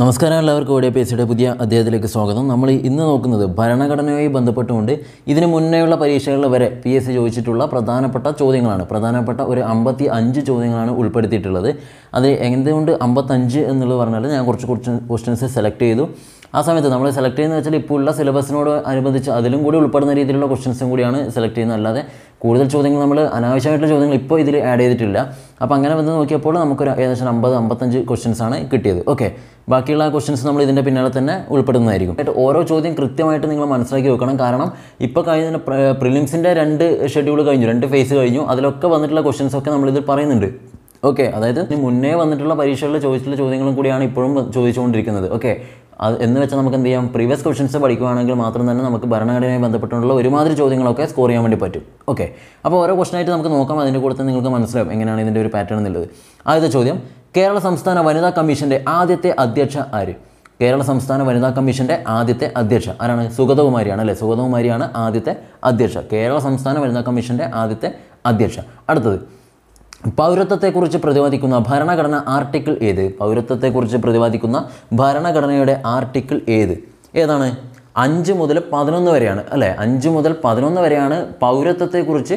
നമസ്കാരം എല്ലാവർക്കും audio P പുതിയ അദ്ദേഹത്തിലേക്ക് സ്വാഗതം നമ്മൾ ഇന്ന് നോക്കുന്നത് ഭരണഘടനയുമായി ബന്ധപ്പെട്ടുകൊണ്ട് ഇതിനു മുന്നേയുള്ള പരീക്ഷകളിൽ വരെ പി എസ് സി ചോദിച്ചിട്ടുള്ള പ്രധാനപ്പെട്ട ചോദ്യങ്ങളാണ് പ്രധാനപ്പെട്ട ഒരു അമ്പത്തി അഞ്ച് ചോദ്യങ്ങളാണ് ഉൾപ്പെടുത്തിയിട്ടുള്ളത് അത് എന്തുകൊണ്ട് അമ്പത്തഞ്ച് എന്നുള്ളത് പറഞ്ഞാൽ ഞാൻ കുറച്ച് കുറച്ച് ക്വസ്റ്റ്യൻസ് സെലക്ട് ചെയ്തു ആ സമയത്ത് നമ്മൾ സെലക്ട് ചെയ്യുന്നത് വെച്ചാൽ ഇപ്പോൾ ഉള്ള സിലബസിനോട് അനുബന്ധിച്ച് അതിലും കൂടി ഉൾപ്പെടുന്ന രീതിയിലുള്ള ക്വസ്റ്റ്യൻസും കൂടിയാണ് സെലക്ട് ചെയ്യുന്നത് അല്ലാതെ കൂടുതൽ ചോദ്യങ്ങൾ നമ്മൾ അനാവശ്യമായിട്ടുള്ള ചോദ്യങ്ങൾ ഇപ്പോൾ ഇതിൽ ആഡ് ചെയ്തിട്ടില്ല അപ്പോൾ അങ്ങനെ വന്ന് നോക്കിയപ്പോൾ നമുക്കൊരു ഏകദേശം അമ്പത് അമ്പത്തഞ്ച് ക്വസ്റ്റ്യൻസാണ് കിട്ടിയത് ഓക്കെ ബാക്കിയുള്ള ക്വസ്റ്റ്യൻസ് നമ്മൾ ഇതിൻ്റെ പിന്നാലെ തന്നെ ഉൾപ്പെടുന്നതായിരിക്കും ഓരോ ചോദ്യം കൃത്യമായിട്ട് നിങ്ങൾ മനസ്സിലാക്കി വെക്കണം കാരണം ഇപ്പോൾ കഴിഞ്ഞ പ്രിലിംസിൻ്റെ രണ്ട് ഷെഡ്യൂൾ കഴിഞ്ഞു രണ്ട് ഫേസ് കഴിഞ്ഞു അതിലൊക്കെ വന്നിട്ടുള്ള ക്വസ്റ്റ്യൻസൊക്കെ നമ്മളിതിൽ പറയുന്നുണ്ട് ഓക്കെ അതായത് മുന്നേ വന്നിട്ടുള്ള പരീക്ഷകളിൽ ചോദിച്ചിട്ടുള്ള ചോദ്യങ്ങളും കൂടിയാണ് ഇപ്പോഴും ചോദിച്ചുകൊണ്ടിരിക്കുന്നത് ഓക്കെ അത് എന്ന് വെച്ചാൽ നമുക്ക് എന്ത് ചെയ്യാം പ്രീവിയസ് ക്വസ്റ്റൻസ് പഠിക്കുവാണെങ്കിൽ മാത്രം തന്നെ നമുക്ക് ഭരണഘടനയുമായി ബന്ധപ്പെട്ടുള്ള ഒരുമാതിരി ചോദ്യങ്ങളൊക്കെ സ്കോർ ചെയ്യാൻ വേണ്ടി പറ്റും ഓക്കെ അപ്പോൾ ഓരോ ക്വസ്റ്റനായിട്ട് നമുക്ക് നോക്കാം അതിൻ്റെ കൂടെ തന്നെ നിങ്ങൾക്ക് മനസ്സിലാവും എങ്ങനെയാണ് ഇതിൻ്റെ ഒരു പാറ്റേൺ എന്നുള്ളത് ആദ്യത്തെ ചോദ്യം കേരള സംസ്ഥാന വനിതാ കമ്മീഷൻ്റെ ആദ്യത്തെ അധ്യക്ഷ ആര് കേരള സംസ്ഥാന വനിതാ കമ്മീഷൻ്റെ ആദ്യത്തെ അധ്യക്ഷ ആരാണ് സുഗതകുമാരിയാണ് അല്ലേ സുഗതകുമാരിയാണ് ആദ്യത്തെ അധ്യക്ഷ കേരള സംസ്ഥാന വനിതാ കമ്മീഷൻ്റെ ആദ്യത്തെ അധ്യക്ഷ അടുത്തത് പൗരത്വത്തെക്കുറിച്ച് പ്രതിപാദിക്കുന്ന ഭരണഘടന ആർട്ടിക്കിൾ ഏത് പൗരത്വത്തെക്കുറിച്ച് പ്രതിപാദിക്കുന്ന ഭരണഘടനയുടെ ആർട്ടിക്കിൾ ഏത് ഏതാണ് അഞ്ച് മുതൽ പതിനൊന്ന് വരെയാണ് അല്ലേ അഞ്ച് മുതൽ പതിനൊന്ന് വരെയാണ് പൗരത്വത്തെക്കുറിച്ച്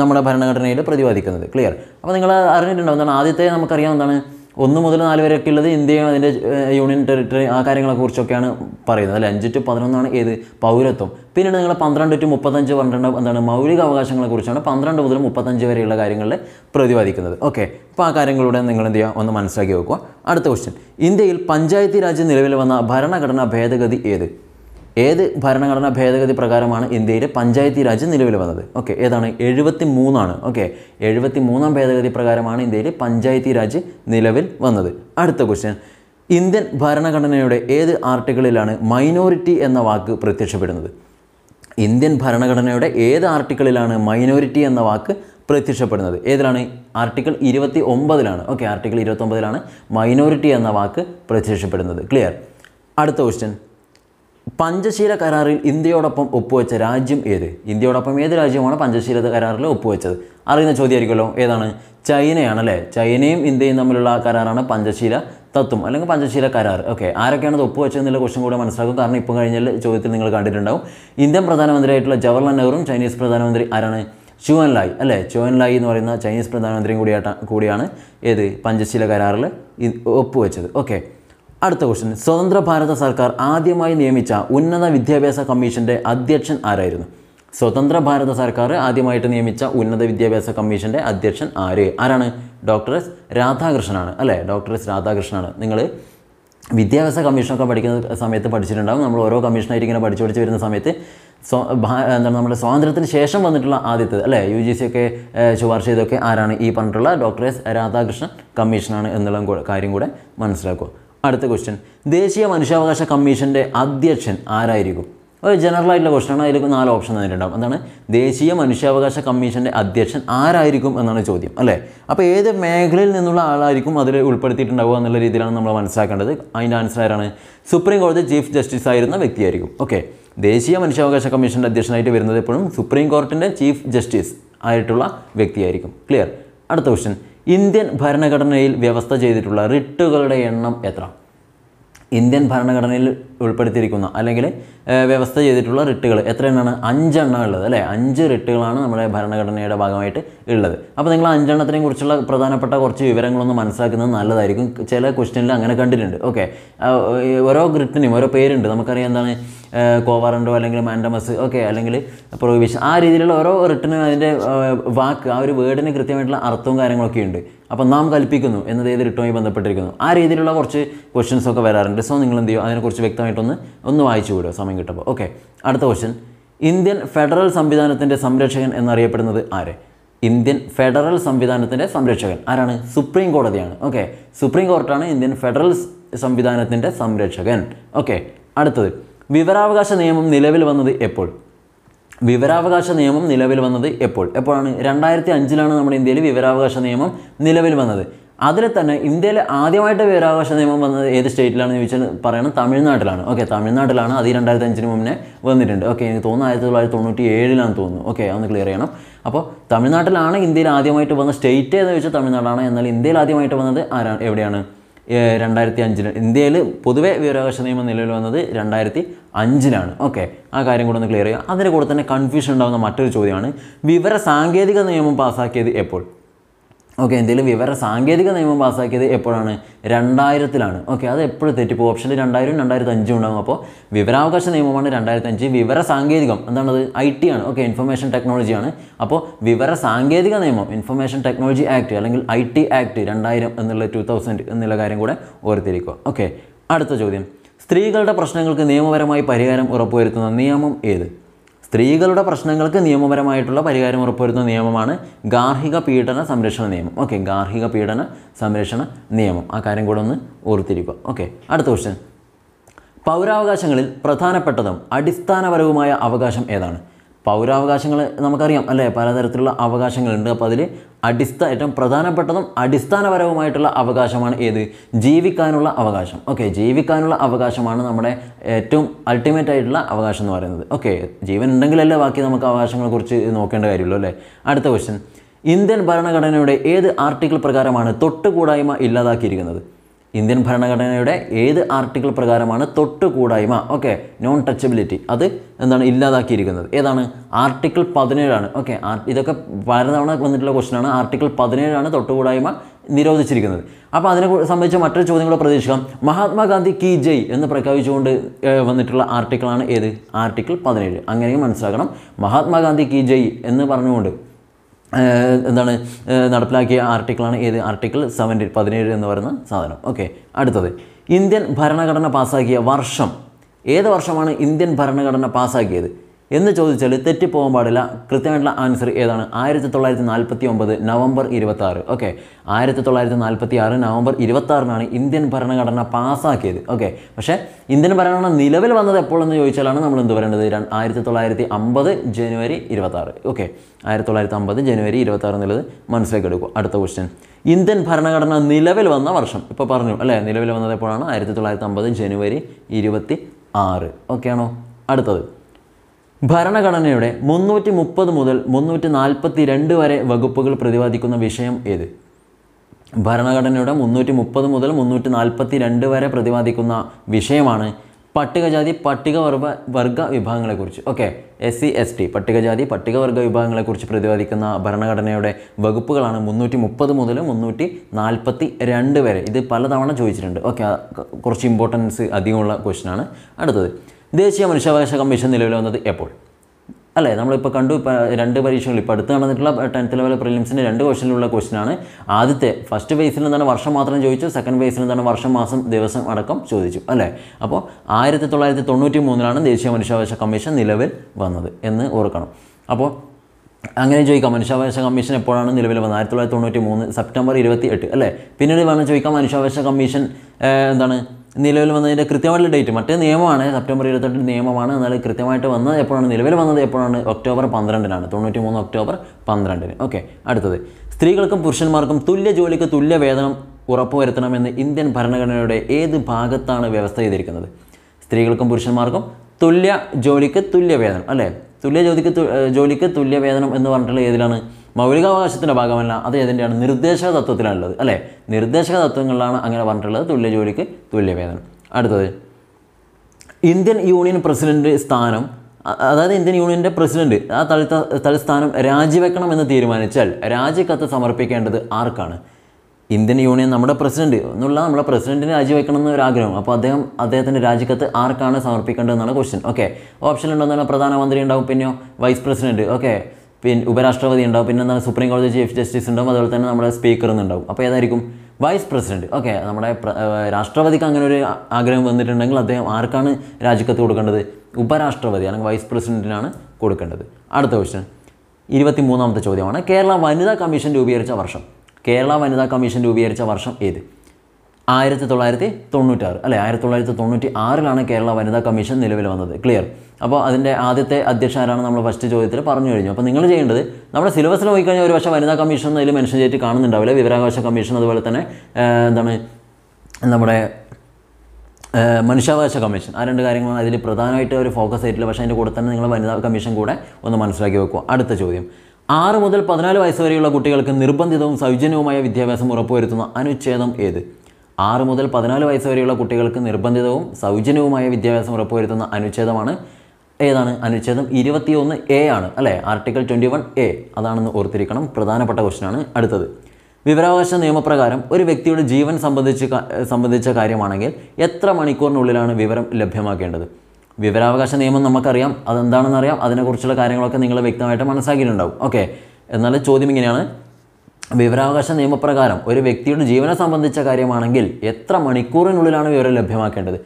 നമ്മുടെ ഭരണഘടനയിൽ പ്രതിപാദിക്കുന്നത് ക്ലിയർ അപ്പോൾ നിങ്ങൾ അറിഞ്ഞിട്ടുണ്ടോ എന്താണ് ആദ്യത്തെ നമുക്കറിയാവുന്നതാണ് ഒന്ന് മുതൽ നാല് വരെയൊക്കെ ഉള്ളത് ഇന്ത്യയും അതിൻ്റെ യൂണിയൻ ടെറിട്ടറി ആ കാര്യങ്ങളെക്കുറിച്ചൊക്കെയാണ് പറയുന്നത് അല്ലെ അഞ്ച് ടു പതിനൊന്നാണ് ഏത് പൗരത്വം പിന്നീട് നിങ്ങൾ പന്ത്രണ്ട് ടു മുപ്പത്തഞ്ച് പന്ത്രണ്ട് എന്താണ് മൗലിക കുറിച്ചാണ് പന്ത്രണ്ട് മുതൽ മുപ്പത്തഞ്ച് വരെയുള്ള കാര്യങ്ങളിൽ പ്രതിപാദിക്കുന്നത് ഓക്കെ അപ്പോൾ ആ കാര്യങ്ങളിലൂടെ നിങ്ങൾ എന്ത് ചെയ്യുക ഒന്ന് മനസ്സിലാക്കി വെക്കുക അടുത്ത ക്വസ്റ്റ്യൻ ഇന്ത്യയിൽ പഞ്ചായത്തി രാജ് നിലവിൽ വന്ന ഭരണഘടനാ ഭേദഗതി ഏത് ഏത് ഭരണഘടനാ ഭേദഗതി പ്രകാരമാണ് ഇന്ത്യയിലെ പഞ്ചായത്തി രാജ് നിലവിൽ വന്നത് ഓക്കെ ഏതാണ് എഴുപത്തി മൂന്നാണ് ഓക്കെ എഴുപത്തി മൂന്നാം ഭേദഗതി പ്രകാരമാണ് ഇന്ത്യയിൽ പഞ്ചായത്തി രാജ് നിലവിൽ വന്നത് അടുത്ത ക്വസ്റ്റ്യൻ ഇന്ത്യൻ ഭരണഘടനയുടെ ഏത് ആർട്ടിക്കിളിലാണ് മൈനോറിറ്റി എന്ന വാക്ക് പ്രത്യക്ഷപ്പെടുന്നത് ഇന്ത്യൻ ഭരണഘടനയുടെ ഏത് ആർട്ടിക്കിളിലാണ് മൈനോറിറ്റി എന്ന വാക്ക് പ്രത്യക്ഷപ്പെടുന്നത് ഏതിലാണ് ആർട്ടിക്കിൾ ഇരുപത്തി ഒമ്പതിലാണ് ഓക്കെ ആർട്ടിക്കിൾ ഇരുപത്തി ഒമ്പതിലാണ് മൈനോറിറ്റി എന്ന വാക്ക് പ്രത്യക്ഷപ്പെടുന്നത് ക്ലിയർ അടുത്ത ക്വസ്റ്റ്യൻ പഞ്ചശീല കരാറിൽ ഇന്ത്യയോടൊപ്പം ഒപ്പുവെച്ച രാജ്യം ഏത് ഇന്ത്യയോടൊപ്പം ഏത് രാജ്യമാണ് പഞ്ചശീല കരാറിൽ ഒപ്പുവെച്ചത് അറിയുന്ന ചോദ്യമായിരിക്കുമല്ലോ ഏതാണ് ചൈനയാണ് അല്ലേ ചൈനയും ഇന്ത്യയും തമ്മിലുള്ള കരാറാണ് പഞ്ചശീല തത്വം അല്ലെങ്കിൽ പഞ്ചശീല കരാർ ഓക്കെ ആരൊക്കെയാണ് ഇത് ഒപ്പുവെച്ചതെന്നുള്ള ക്വസ്റ്റൻ കൂടെ മനസ്സിലാക്കും കാരണം ഇപ്പം കഴിഞ്ഞ ചോദ്യത്തിൽ നിങ്ങൾ കണ്ടിട്ടുണ്ടാവും ഇന്ത്യൻ പ്രധാനമന്ത്രിയായിട്ടുള്ള ജവഹർലാൽ നെഹ്റുവും ചൈനീസ് പ്രധാനമന്ത്രി ആരാണ് ചുവൻ ലായ് അല്ലേ ചുവൻ ലായ് എന്ന് പറയുന്ന ചൈനീസ് പ്രധാനമന്ത്രിയും കൂടിയാട്ട കൂടിയാണ് ഏത് പഞ്ചശീല കരാറിൽ ഒപ്പുവെച്ചത് ഓക്കെ അടുത്ത ക്വസ്റ്റ്യൻ സ്വതന്ത്ര ഭാരത സർക്കാർ ആദ്യമായി നിയമിച്ച ഉന്നത വിദ്യാഭ്യാസ കമ്മീഷൻ്റെ അധ്യക്ഷൻ ആരായിരുന്നു സ്വതന്ത്ര ഭാരത സർക്കാർ ആദ്യമായിട്ട് നിയമിച്ച ഉന്നത വിദ്യാഭ്യാസ കമ്മീഷൻ്റെ അധ്യക്ഷൻ ആര് ആരാണ് ഡോക്ടർ എസ് രാധാകൃഷ്ണനാണ് അല്ലേ ഡോക്ടർ എസ് രാധാകൃഷ്ണനാണ് നിങ്ങൾ വിദ്യാഭ്യാസ കമ്മീഷനൊക്കെ പഠിക്കുന്ന സമയത്ത് പഠിച്ചിട്ടുണ്ടാകും നമ്മൾ ഓരോ കമ്മീഷനായിട്ട് ഇങ്ങനെ പഠിച്ചു പഠിച്ച് വരുന്ന സമയത്ത് സ്വ എന്താണ് നമ്മുടെ സ്വാതന്ത്ര്യത്തിന് ശേഷം വന്നിട്ടുള്ള ആദ്യത്തെ അല്ലേ യു ജി സി ഒക്കെ ശുപാർശ ചെയ്തൊക്കെ ആരാണ് ഈ പറഞ്ഞിട്ടുള്ള ഡോക്ടർ എസ് രാധാകൃഷ്ണൻ കമ്മീഷനാണ് എന്നുള്ള കാര്യം കൂടെ മനസ്സിലാക്കുക അടുത്ത ക്വസ്റ്റ്യൻ ദേശീയ മനുഷ്യാവകാശ കമ്മീഷൻ്റെ അധ്യക്ഷൻ ആരായിരിക്കും ഒരു ജനറൽ ആയിട്ടുള്ള ക്വസ്റ്റാണ് അതിലേക്ക് നാല് ഓപ്ഷൻ തന്നിട്ടുണ്ടാകും എന്താണ് ദേശീയ മനുഷ്യാവകാശ കമ്മീഷൻ്റെ അധ്യക്ഷൻ ആരായിരിക്കും എന്നാണ് ചോദ്യം അല്ലേ അപ്പോൾ ഏത് മേഖലയിൽ നിന്നുള്ള ആളായിരിക്കും അതിൽ ഉൾപ്പെടുത്തിയിട്ടുണ്ടാവുക എന്നുള്ള രീതിയിലാണ് നമ്മൾ മനസ്സിലാക്കേണ്ടത് അതിൻ്റെ ആൻസർ ആരാണ് സുപ്രീം കോടതി ചീഫ് ജസ്റ്റിസ് ആയിരുന്ന വ്യക്തിയായിരിക്കും ഓക്കെ ദേശീയ മനുഷ്യാവകാശ കമ്മീഷൻ്റെ അധ്യക്ഷനായിട്ട് വരുന്നത് എപ്പോഴും സുപ്രീം കോർട്ടിൻ്റെ ചീഫ് ജസ്റ്റിസ് ആയിട്ടുള്ള വ്യക്തിയായിരിക്കും ക്ലിയർ അടുത്ത ക്വസ്റ്റ്യൻ ഇന്ത്യൻ ഭരണഘടനയിൽ വ്യവസ്ഥ ചെയ്തിട്ടുള്ള റിട്ടുകളുടെ എണ്ണം എത്ര ഇന്ത്യൻ ഭരണഘടനയിൽ ഉൾപ്പെടുത്തിയിരിക്കുന്ന അല്ലെങ്കിൽ വ്യവസ്ഥ ചെയ്തിട്ടുള്ള റിട്ടുകൾ എത്ര എണ്ണമാണ് അഞ്ചെണ്ണം ഉള്ളത് അല്ലേ അഞ്ച് റിട്ടുകളാണ് നമ്മുടെ ഭരണഘടനയുടെ ഭാഗമായിട്ട് ഉള്ളത് അപ്പോൾ നിങ്ങൾ അഞ്ചെണ്ണത്തിനെ കുറിച്ചുള്ള പ്രധാനപ്പെട്ട കുറച്ച് വിവരങ്ങളൊന്ന് മനസ്സിലാക്കുന്നത് നല്ലതായിരിക്കും ചില ക്വസ്റ്റ്യനിൽ അങ്ങനെ കണ്ടിട്ടുണ്ട് ഓക്കെ ഓരോ റിട്ടിനും ഓരോ പേരുണ്ട് നമുക്കറിയാം എന്താണ് കോവാറണ്ടോ അല്ലെങ്കിൽ മാൻഡമസ് ഓക്കെ അല്ലെങ്കിൽ പ്രൊവിഷൻ ആ രീതിയിലുള്ള ഓരോ റിട്ടനും അതിൻ്റെ വാക്ക് ആ ഒരു വേർഡിന് കൃത്യമായിട്ടുള്ള അർത്ഥവും കാര്യങ്ങളൊക്കെ ഉണ്ട് അപ്പോൾ നാം കൽപ്പിക്കുന്നു എന്നത് ഏത് റിട്ടുമായി ബന്ധപ്പെട്ടിരിക്കുന്നു ആ രീതിയിലുള്ള കുറച്ച് ക്വസ്റ്റ്യൻസ് ഒക്കെ വരാറുണ്ട് സോ നിങ്ങൾ എന്ത് ചെയ്യും അതിനെക്കുറിച്ച് വ്യക്തമായി വിശദമായിട്ടൊന്ന് ഒന്ന് വായിച്ചു വിടുക സമയം കിട്ടുമ്പോൾ ഓക്കെ അടുത്ത ക്വസ്റ്റ്യൻ ഇന്ത്യൻ ഫെഡറൽ സംവിധാനത്തിൻ്റെ സംരക്ഷകൻ എന്നറിയപ്പെടുന്നത് ആര് ഇന്ത്യൻ ഫെഡറൽ സംവിധാനത്തിൻ്റെ സംരക്ഷകൻ ആരാണ് സുപ്രീം കോടതിയാണ് ഓക്കെ സുപ്രീം കോർട്ടാണ് ഇന്ത്യൻ ഫെഡറൽ സംവിധാനത്തിൻ്റെ സംരക്ഷകൻ ഓക്കെ അടുത്തത് വിവരാവകാശ നിയമം നിലവിൽ വന്നത് എപ്പോൾ വിവരാവകാശ നിയമം നിലവിൽ വന്നത് എപ്പോൾ എപ്പോഴാണ് രണ്ടായിരത്തി അഞ്ചിലാണ് നമ്മുടെ ഇന്ത്യയിൽ വിവരാവകാശ നിയമം നിലവിൽ വന്നത് അതിൽ തന്നെ ഇന്ത്യയിലെ ആദ്യമായിട്ട് വിവരാവകാശ നിയമം വന്നത് ഏത് സ്റ്റേറ്റിലാണ് ചോദിച്ചാൽ പറയണം തമിഴ്നാട്ടിലാണ് ഓക്കെ തമിഴ്നാട്ടിലാണ് അത് രണ്ടായിരത്തി അഞ്ചിന് മുന്നേ വന്നിട്ടുണ്ട് ഓക്കെ എനിക്ക് തോന്നുന്നു ആയിരത്തി തൊള്ളായിരത്തി തൊണ്ണൂറ്റി ഏഴിലാണ് തോന്നുന്നു ഓക്കെ ഒന്ന് ക്ലിയർ ചെയ്യണം അപ്പോൾ തമിഴ്നാട്ടിലാണ് ഇന്ത്യയിൽ ആദ്യമായിട്ട് വന്ന സ്റ്റേറ്റ് എന്ന് ചോദിച്ചാൽ തമിഴ്നാടാണ് എന്നാൽ ഇന്ത്യയിൽ ആദ്യമായിട്ട് വന്നത് ആരാണ് എവിടെയാണ് രണ്ടായിരത്തി അഞ്ചിൽ ഇന്ത്യയിൽ പൊതുവേ വിവരാവകാശ നിയമം നിലവിൽ വന്നത് രണ്ടായിരത്തി അഞ്ചിലാണ് ഓക്കെ ആ കാര്യം കൂടെ ഒന്ന് ക്ലിയർ ചെയ്യുക അതിൻ്റെ കൂടെ തന്നെ കൺഫ്യൂഷൻ ഉണ്ടാകുന്ന മറ്റൊരു ചോദ്യമാണ് വിവര സാങ്കേതിക നിയമം പാസ്സാക്കിയത് എപ്പോൾ ഓക്കെ എന്തെങ്കിലും വിവര സാങ്കേതിക നിയമം പാസ്സാക്കിയത് എപ്പോഴാണ് രണ്ടായിരത്തിലാണ് ഓക്കെ അത് എപ്പോഴും തെറ്റിപ്പോൾ ഓപ്ഷനിൽ രണ്ടായിരം രണ്ടായിരത്തി അഞ്ചും ഉണ്ടാകും അപ്പോൾ വിവരാവകാശ നിയമമാണ് രണ്ടായിരത്തി അഞ്ച് വിവര സാങ്കേതികം എന്താണത് ഐ ടി ആണ് ഓക്കെ ഇൻഫർമേഷൻ ടെക്നോളജിയാണ് അപ്പോൾ വിവര സാങ്കേതിക നിയമം ഇൻഫർമേഷൻ ടെക്നോളജി ആക്ട് അല്ലെങ്കിൽ ഐ ടി ആക്ട് രണ്ടായിരം എന്നുള്ള ടു തൗസൻഡ് എന്നുള്ള കാര്യം കൂടെ ഓർത്തിരിക്കുക ഓക്കെ അടുത്ത ചോദ്യം സ്ത്രീകളുടെ പ്രശ്നങ്ങൾക്ക് നിയമപരമായി പരിഹാരം ഉറപ്പുവരുത്തുന്ന നിയമം ഏത് സ്ത്രീകളുടെ പ്രശ്നങ്ങൾക്ക് നിയമപരമായിട്ടുള്ള പരിഹാരം ഉറപ്പുവരുത്തുന്ന നിയമമാണ് ഗാർഹിക പീഡന സംരക്ഷണ നിയമം ഓക്കെ ഗാർഹിക പീഡന സംരക്ഷണ നിയമം ആ കാര്യം കൂടെ ഒന്ന് ഓർത്തിരിക്കുക ഓക്കെ അടുത്ത ക്വസ്റ്റ്യൻ പൗരാവകാശങ്ങളിൽ പ്രധാനപ്പെട്ടതും അടിസ്ഥാനപരവുമായ അവകാശം ഏതാണ് പൗരാവകാശങ്ങൾ നമുക്കറിയാം അല്ലേ പലതരത്തിലുള്ള അവകാശങ്ങളുണ്ട് അപ്പോൾ അതിൽ അടിസ്ഥാന ഏറ്റവും പ്രധാനപ്പെട്ടതും അടിസ്ഥാനപരവുമായിട്ടുള്ള അവകാശമാണ് ഏത് ജീവിക്കാനുള്ള അവകാശം ഓക്കെ ജീവിക്കാനുള്ള അവകാശമാണ് നമ്മുടെ ഏറ്റവും അൾട്ടിമേറ്റ് ആയിട്ടുള്ള അവകാശം എന്ന് പറയുന്നത് ഓക്കെ ജീവൻ ഉണ്ടെങ്കിലല്ലേ ബാക്കി നമുക്ക് അവകാശങ്ങളെക്കുറിച്ച് നോക്കേണ്ട കാര്യമുള്ളൂ അല്ലേ അടുത്ത ക്വസ്റ്റ്യൻ ഇന്ത്യൻ ഭരണഘടനയുടെ ഏത് ആർട്ടിക്കിൾ പ്രകാരമാണ് തൊട്ടുകൂടായ്മ ഇല്ലാതാക്കിയിരിക്കുന്നത് ഇന്ത്യൻ ഭരണഘടനയുടെ ഏത് ആർട്ടിക്കിൾ പ്രകാരമാണ് തൊട്ടുകൂടായ്മ ഓക്കെ നോൺ ടച്ചബിലിറ്റി അത് എന്താണ് ഇല്ലാതാക്കിയിരിക്കുന്നത് ഏതാണ് ആർട്ടിക്കിൾ പതിനേഴാണ് ഓക്കെ ഇതൊക്കെ പലതവണ വന്നിട്ടുള്ള ക്വസ്റ്റനാണ് ആർട്ടിക്കിൾ പതിനേഴാണ് തൊട്ടുകൂടായ്മ നിരോധിച്ചിരിക്കുന്നത് അപ്പോൾ അതിനെ സംബന്ധിച്ച മറ്റൊരു ചോദ്യം കൂടെ പ്രതീക്ഷിക്കാം മഹാത്മാഗാന്ധി കി ജയ് എന്ന് പ്രഖ്യാപിച്ചുകൊണ്ട് വന്നിട്ടുള്ള ആർട്ടിക്കിളാണ് ഏത് ആർട്ടിക്കിൾ പതിനേഴ് അങ്ങനെയും മനസ്സിലാക്കണം മഹാത്മാഗാന്ധി കി ജയ് എന്ന് പറഞ്ഞുകൊണ്ട് എന്താണ് നടപ്പിലാക്കിയ ആർട്ടിക്കിളാണ് ഏത് ആർട്ടിക്കിൾ സെവൻറ്റി പതിനേഴ് എന്ന് പറയുന്ന സാധനം ഓക്കെ അടുത്തത് ഇന്ത്യൻ ഭരണഘടന പാസ്സാക്കിയ വർഷം ഏത് വർഷമാണ് ഇന്ത്യൻ ഭരണഘടന പാസ്സാക്കിയത് എന്ന് ചോദിച്ചാൽ തെറ്റിപ്പോകാൻ പാടില്ല കൃത്യമായിട്ടുള്ള ആൻസർ ഏതാണ് ആയിരത്തി തൊള്ളായിരത്തി നാൽപ്പത്തി ഒമ്പത് നവംബർ ഇരുപത്തി ആറ് ഓക്കെ ആയിരത്തി തൊള്ളായിരത്തി നാൽപ്പത്തി ആറ് നവംബർ ഇരുപത്തി ആറിനാണ് ഇന്ത്യൻ ഭരണഘടന പാസ്സാക്കിയത് ഓക്കെ പക്ഷേ ഇന്ത്യൻ ഭരണഘടന നിലവിൽ വന്നത് എപ്പോഴെന്ന് ചോദിച്ചാലാണ് നമ്മൾ എന്ത് പറയേണ്ടത് ആയിരത്തി തൊള്ളായിരത്തി അമ്പത് ജനുവരി ഇരുപത്തി ആറ് ഓക്കെ ആയിരത്തി തൊള്ളായിരത്തി അമ്പത് ജനുവരി ഇരുപത്തി ആറ് എന്നുള്ളത് മനസ്സിലേക്ക് എടുക്കും അടുത്ത ക്വസ്റ്റ്യൻ ഇന്ത്യൻ ഭരണഘടന നിലവിൽ വന്ന വർഷം ഇപ്പോൾ പറഞ്ഞു അല്ലേ നിലവിൽ വന്നത് എപ്പോഴാണ് ആയിരത്തി തൊള്ളായിരത്തി അമ്പത് ജനുവരി ഇരുപത്തി ആറ് ഓക്കെയാണോ അടുത്തത് ഭരണഘടനയുടെ മുന്നൂറ്റി മുപ്പത് മുതൽ മുന്നൂറ്റി നാൽപ്പത്തി രണ്ട് വരെ വകുപ്പുകൾ പ്രതിപാദിക്കുന്ന വിഷയം ഏത് ഭരണഘടനയുടെ മുന്നൂറ്റി മുപ്പത് മുതൽ മുന്നൂറ്റി നാൽപ്പത്തി രണ്ട് വരെ പ്രതിപാദിക്കുന്ന വിഷയമാണ് പട്ടികജാതി പട്ടികവർഗ വർഗ വിഭാഗങ്ങളെക്കുറിച്ച് okay S C S T പട്ടികജാതി പട്ടികവർഗ വിഭാഗങ്ങളെക്കുറിച്ച് പ്രതിപാദിക്കുന്ന ഭരണഘടനയുടെ വകുപ്പുകളാണ് മുന്നൂറ്റി മുപ്പത് മുതൽ മുന്നൂറ്റി നാൽപ്പത്തി രണ്ട് വരെ ഇത് പലതവണ ചോദിച്ചിട്ടുണ്ട് ഓക്കെ കുറച്ച് ഇമ്പോർട്ടൻസ് അധികമുള്ള ക്വസ്റ്റ്യനാണ് അടുത്തത് ദേശീയ മനുഷ്യാവകാശ കമ്മീഷൻ നിലവിൽ വന്നത് എപ്പോൾ അല്ലേ നമ്മളിപ്പോൾ കണ്ടു ഇപ്പോൾ രണ്ട് പരീക്ഷകൾ ഇപ്പോൾ അടുത്ത് നടന്നിട്ടുള്ള ടെൻത്ത് ലെവൽ പ്രിലിംസിൻ്റെ രണ്ട് ക്വസ്റ്റിനുള്ള ക്വസ്റ്റിനാണ് ആദ്യത്തെ ഫസ്റ്റ് ഫേസിൽ എന്താണ് വർഷം മാത്രം ചോദിച്ചു സെക്കൻഡ് ഫേസിൽ എന്താണ് വർഷം മാസം ദിവസം അടക്കം ചോദിച്ചു അല്ലേ അപ്പോൾ ആയിരത്തി തൊള്ളായിരത്തി തൊണ്ണൂറ്റി മൂന്നിലാണ് ദേശീയ മനുഷ്യാവകാശ കമ്മീഷൻ നിലവിൽ വന്നത് എന്ന് ഓർക്കണം അപ്പോൾ അങ്ങനെ ചോദിക്കാം മനുഷ്യാവകാശ കമ്മീഷൻ എപ്പോഴാണ് നിലവിൽ വന്നത് ആയിരത്തി തൊള്ളായിരത്തി തൊണ്ണൂറ്റി മൂന്ന് സെപ്റ്റംബർ ഇരുപത്തി എട്ട് അല്ലേ പിന്നീട് വേണം ചോദിക്കാം മനുഷ്യാവകാശ കമ്മീഷൻ എന്താണ് നിലവിൽ വന്നതിൻ്റെ കൃത്യമായിട്ടുള്ള ഡേറ്റ് മറ്റേ നിയമമാണ് സെപ്റ്റംബർ ഇരുപത്തെട്ട് നിയമമാണ് എന്നാൽ കൃത്യമായിട്ട് വന്നത് എപ്പോഴാണ് നിലവിൽ വന്നത് എപ്പോഴാണ് ഒക്ടോബർ പന്ത്രണ്ടിനാണ് തൊണ്ണൂറ്റി മൂന്ന് ഒക്ടോബർ പന്ത്രണ്ടിന് ഓക്കെ അടുത്തത് സ്ത്രീകൾക്കും പുരുഷന്മാർക്കും തുല്യ ജോലിക്ക് തുല്യ വേതനം ഉറപ്പുവരുത്തണമെന്ന് ഇന്ത്യൻ ഭരണഘടനയുടെ ഏത് ഭാഗത്താണ് വ്യവസ്ഥ ചെയ്തിരിക്കുന്നത് സ്ത്രീകൾക്കും പുരുഷന്മാർക്കും തുല്യ ജോലിക്ക് തുല്യ വേതനം അല്ലേ തുല്യ ജോലിക്ക് ജോലിക്ക് തുല്യ വേതനം എന്ന് പറഞ്ഞിട്ടുള്ള ഏതിലാണ് മൗലികാവകാശത്തിൻ്റെ ഭാഗമല്ല അത് ഏതിൻ്റെയാണ് നിർദ്ദേശക തത്വത്തിലാണുള്ളത് അല്ലേ നിർദ്ദേശക തത്വങ്ങളിലാണ് അങ്ങനെ പറഞ്ഞിട്ടുള്ളത് തുല്യ ജോലിക്ക് തുല്യവേതനം അടുത്തത് ഇന്ത്യൻ യൂണിയൻ പ്രസിഡന്റ് സ്ഥാനം അതായത് ഇന്ത്യൻ യൂണിയൻ്റെ പ്രസിഡന്റ് ആ തളിത്ത തലസ്ഥാനം രാജിവെക്കണം എന്ന് തീരുമാനിച്ചാൽ രാജിക്കത്ത് സമർപ്പിക്കേണ്ടത് ആർക്കാണ് ഇന്ത്യൻ യൂണിയൻ നമ്മുടെ പ്രസിഡന്റ് എന്നുള്ള നമ്മുടെ പ്രസിഡന്റിന് രാജിവെക്കണം എന്നൊരു ആഗ്രഹം അപ്പോൾ അദ്ദേഹം അദ്ദേഹത്തിൻ്റെ രാജിക്കത്ത് ആർക്കാണ് സമർപ്പിക്കേണ്ടതെന്നാണ് ക്വസ്റ്റ്യൻ ഓക്കെ ഓപ്ഷൻ ഉണ്ടെന്നാണ് പ്രധാനമന്ത്രി ഉണ്ടാവും പിന്നെയോ വൈസ് പ്രസിഡന്റ് ഓക്കെ പിന്നെ ഉപരാഷ്ട്രപതി ഉണ്ടാവും പിന്നെ എന്താണ് സുപ്രീം കോടതി ചീഫ് ജസ്റ്റിസ് ഉണ്ടാവും അതുപോലെ തന്നെ നമ്മുടെ സ്പീക്കർ ഉണ്ടാവും അപ്പോൾ ഏതായിരിക്കും വൈസ് പ്രസിഡന്റ് ഓക്കെ നമ്മുടെ രാഷ്ട്രപതിക്ക് അങ്ങനെ ഒരു ആഗ്രഹം വന്നിട്ടുണ്ടെങ്കിൽ അദ്ദേഹം ആർക്കാണ് രാജിക്കത്ത് കൊടുക്കേണ്ടത് ഉപരാഷ്ട്രപതി അല്ലെങ്കിൽ വൈസ് പ്രസിഡന്റിനാണ് കൊടുക്കേണ്ടത് അടുത്ത ക്വസ്റ്റ്യൻ ഇരുപത്തി മൂന്നാമത്തെ ചോദ്യമാണ് കേരള വനിതാ കമ്മീഷൻ രൂപീകരിച്ച വർഷം കേരള വനിതാ കമ്മീഷൻ രൂപീകരിച്ച വർഷം ഏത് ആയിരത്തി തൊള്ളായിരത്തി തൊണ്ണൂറ്റാറ് അല്ലെ ആയിരത്തി തൊള്ളായിരത്തി തൊണ്ണൂറ്റി ആറിലാണ് കേരള വനിതാ കമ്മീഷൻ നിലവിൽ വന്നത് ക്ലിയർ അപ്പോൾ അതിൻ്റെ ആദ്യത്തെ ആരാണ് നമ്മൾ ഫസ്റ്റ് ചോദ്യത്തിൽ പറഞ്ഞു കഴിഞ്ഞു അപ്പോൾ നിങ്ങൾ ചെയ്യേണ്ടത് നമ്മുടെ സിലബസിൽ കഴിഞ്ഞാൽ ഒരു പക്ഷേ വനിതാ കമ്മീഷൻ അതിൽ മെൻഷൻ ചെയ്തിട്ട് കാണുന്നുണ്ടാവില്ല വിവരാവകാശ കമ്മീഷൻ അതുപോലെ തന്നെ എന്താണ് നമ്മുടെ മനുഷ്യാവകാശ കമ്മീഷൻ ആ രണ്ട് കാര്യങ്ങളാണ് അതിൽ പ്രധാനമായിട്ട് ഒരു ഫോക്കസ് ആയിട്ടില്ല പക്ഷേ അതിൻ്റെ കൂടെ തന്നെ നിങ്ങൾ വനിതാ കമ്മീഷൻ കൂടെ ഒന്ന് മനസ്സിലാക്കി വെക്കുക അടുത്ത ചോദ്യം ആറ് മുതൽ പതിനാല് വയസ്സ് വരെയുള്ള കുട്ടികൾക്ക് നിർബന്ധിതവും സൗജന്യവുമായ വിദ്യാഭ്യാസം ഉറപ്പുവരുത്തുന്ന അനുച്ഛേദം ഏത് ആറ് മുതൽ പതിനാല് വയസ്സ് വരെയുള്ള കുട്ടികൾക്ക് നിർബന്ധിതവും സൗജന്യവുമായ വിദ്യാഭ്യാസം ഉറപ്പുവരുത്തുന്ന അനുച്ഛേദമാണ് ഏതാണ് അനുച്ഛേദം ഒന്ന് എ ആണ് അല്ലേ ആർട്ടിക്കിൾ ട്വൻറ്റി വൺ എ അതാണെന്ന് ഓർത്തിരിക്കണം പ്രധാനപ്പെട്ട ക്വസ്റ്റനാണ് അടുത്തത് വിവരാവകാശ നിയമപ്രകാരം ഒരു വ്യക്തിയുടെ ജീവൻ സംബന്ധിച്ച് സംബന്ധിച്ച കാര്യമാണെങ്കിൽ എത്ര മണിക്കൂറിനുള്ളിലാണ് വിവരം ലഭ്യമാക്കേണ്ടത് വിവരാവകാശ നിയമം നമുക്കറിയാം അതെന്താണെന്ന് അറിയാം അതിനെക്കുറിച്ചുള്ള കാര്യങ്ങളൊക്കെ നിങ്ങൾ വ്യക്തമായിട്ട് മനസ്സിലാക്കിയിട്ടുണ്ടാവും ഓക്കെ എന്നാൽ ചോദ്യം ഇങ്ങനെയാണ് വിവരാവകാശ നിയമപ്രകാരം ഒരു വ്യക്തിയുടെ ജീവനെ സംബന്ധിച്ച കാര്യമാണെങ്കിൽ എത്ര മണിക്കൂറിനുള്ളിലാണ് വിവരം ലഭ്യമാക്കേണ്ടത്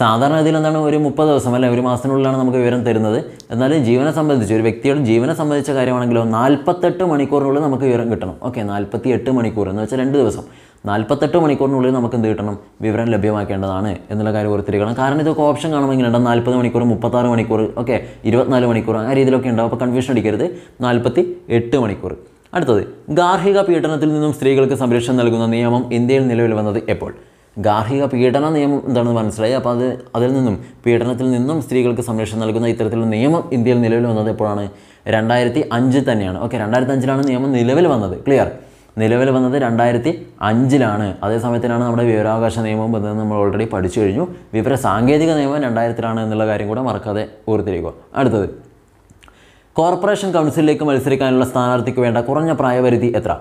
സാധാരണ ഇതിൽ എന്താണ് ഒരു മുപ്പത് ദിവസം അല്ലെ ഒരു മാസത്തിനുള്ളിലാണ് നമുക്ക് വിവരം തരുന്നത് എന്നാൽ ജീവനെ സംബന്ധിച്ച് ഒരു വ്യക്തിയുടെ ജീവനെ സംബന്ധിച്ച കാര്യമാണെങ്കിലോ നാൽപ്പത്തെട്ട് മണിക്കൂറിനുള്ളിൽ നമുക്ക് വിവരം കിട്ടണം ഓക്കെ നാൽപ്പത്തി എട്ട് മണിക്കൂർ എന്ന് വെച്ചാൽ രണ്ട് ദിവസം നാൽപ്പത്തെട്ട് മണിക്കൂറിനുള്ളിൽ നമുക്ക് എന്ത് കിട്ടണം വിവരം ലഭ്യമാക്കേണ്ടതാണ് എന്നുള്ള കാര്യം ഓർത്തിരിക്കണം കാരണം ഇതൊക്കെ ഓപ്ഷൻ കാണുമെങ്കിൽ ഉണ്ടാവും നാൽപ്പത് മണിക്കൂർ മുപ്പത്താറ് മണിക്കൂർ ഓക്കെ ഇരുപത്തിനാല് മണിക്കൂർ ആ രീതിയിലൊക്കെ ഉണ്ടാവും അപ്പോൾ കൺഫ്യൂഷൻ അടിക്കരുത് നാൽപ്പത്തി എട്ട് മണിക്കൂർ അടുത്തത് ഗാർഹിക പീഡനത്തിൽ നിന്നും സ്ത്രീകൾക്ക് സംരക്ഷണം നൽകുന്ന നിയമം ഇന്ത്യയിൽ നിലവിൽ വന്നത് എപ്പോൾ ഗാർഹിക പീഡന നിയമം എന്താണെന്ന് മനസ്സിലായി അപ്പോൾ അത് അതിൽ നിന്നും പീഡനത്തിൽ നിന്നും സ്ത്രീകൾക്ക് സംരക്ഷണം നൽകുന്ന ഇത്തരത്തിലുള്ള നിയമം ഇന്ത്യയിൽ നിലവിൽ വന്നത് എപ്പോഴാണ് രണ്ടായിരത്തി അഞ്ചിൽ തന്നെയാണ് ഓക്കെ രണ്ടായിരത്തി അഞ്ചിലാണ് നിയമം നിലവിൽ വന്നത് ക്ലിയർ നിലവിൽ വന്നത് രണ്ടായിരത്തി അഞ്ചിലാണ് അതേ സമയത്തിനാണ് നമ്മുടെ വിവരാവകാശ നിയമം വന്നത് നമ്മൾ ഓൾറെഡി പഠിച്ചു കഴിഞ്ഞു വിവര സാങ്കേതിക നിയമം രണ്ടായിരത്തിലാണ് എന്നുള്ള കാര്യം കൂടെ മറക്കാതെ ഓർത്തിരിക്കുക അടുത്തത് കോർപ്പറേഷൻ കൗൺസിലിലേക്ക് മത്സരിക്കാനുള്ള സ്ഥാനാർത്ഥിക്ക് വേണ്ട കുറഞ്ഞ പ്രായപരിധി എത്ര